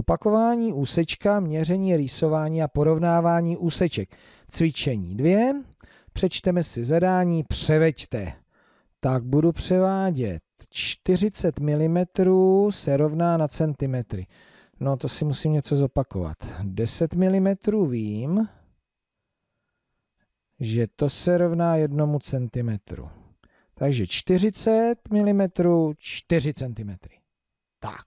Opakování úsečka, měření, rýsování a porovnávání úseček. Cvičení dvě. Přečteme si zadání, převeďte. Tak budu převádět. 40 mm se rovná na centimetry. No to si musím něco zopakovat. 10 mm vím, že to se rovná jednomu centimetru. Takže 40 mm, 4 cm. Tak.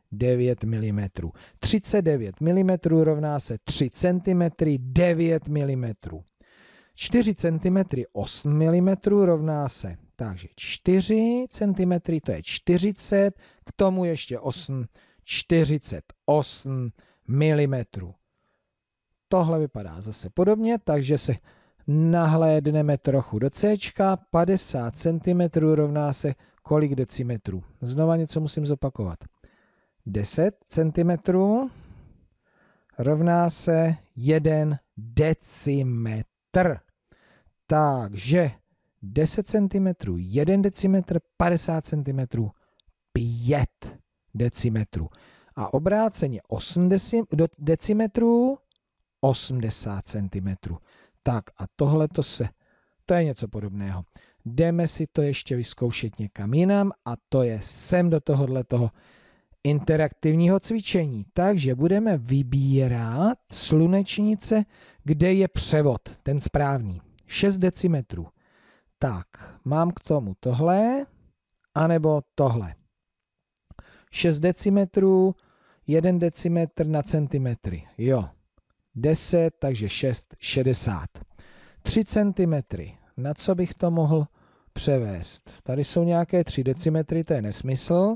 9 mm. 39 mm rovná se 3 cm 9 mm. 4 cm 8 mm rovná se, takže 4 cm to je 40, k tomu ještě 8, 48 mm. Tohle vypadá zase podobně, takže se nahlédneme trochu do C, 50 cm rovná se kolik decimetrů. Znova něco musím zopakovat. 10 cm rovná se 1 decimetr. Takže 10 cm, 1 decimetr, 50 cm, 5 decimetrů. A obráceně 80 decimetrů, 80 cm. Tak a tohle to se, to je něco podobného. Jdeme si to ještě vyzkoušet někam jinam a to je sem do tohohle toho interaktivního cvičení. Takže budeme vybírat slunečnice, kde je převod, ten správný. 6 decimetrů. Tak, mám k tomu tohle, anebo tohle. 6 decimetrů, 1 decimetr na centimetry. Jo, 10, takže 6, 60. 3 centimetry. Na co bych to mohl převést? Tady jsou nějaké 3 decimetry, to je nesmysl.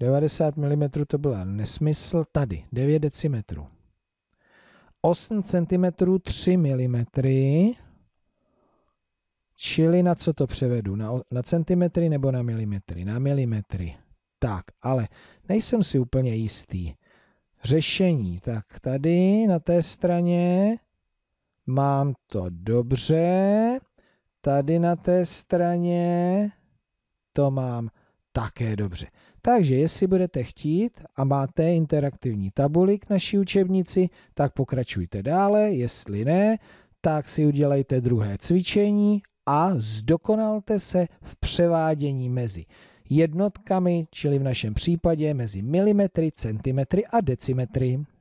90 mm to byla nesmysl, tady 9 decimetrů. 8 cm 3 mm, čili na co to převedu? Na, na centimetry nebo na milimetry? Na milimetry. Tak, ale nejsem si úplně jistý. Řešení, tak tady na té straně mám to dobře, tady na té straně to mám také dobře. Takže jestli budete chtít a máte interaktivní tabuli k naší učebnici, tak pokračujte dále, jestli ne, tak si udělejte druhé cvičení a zdokonalte se v převádění mezi jednotkami, čili v našem případě mezi milimetry, centimetry a decimetry.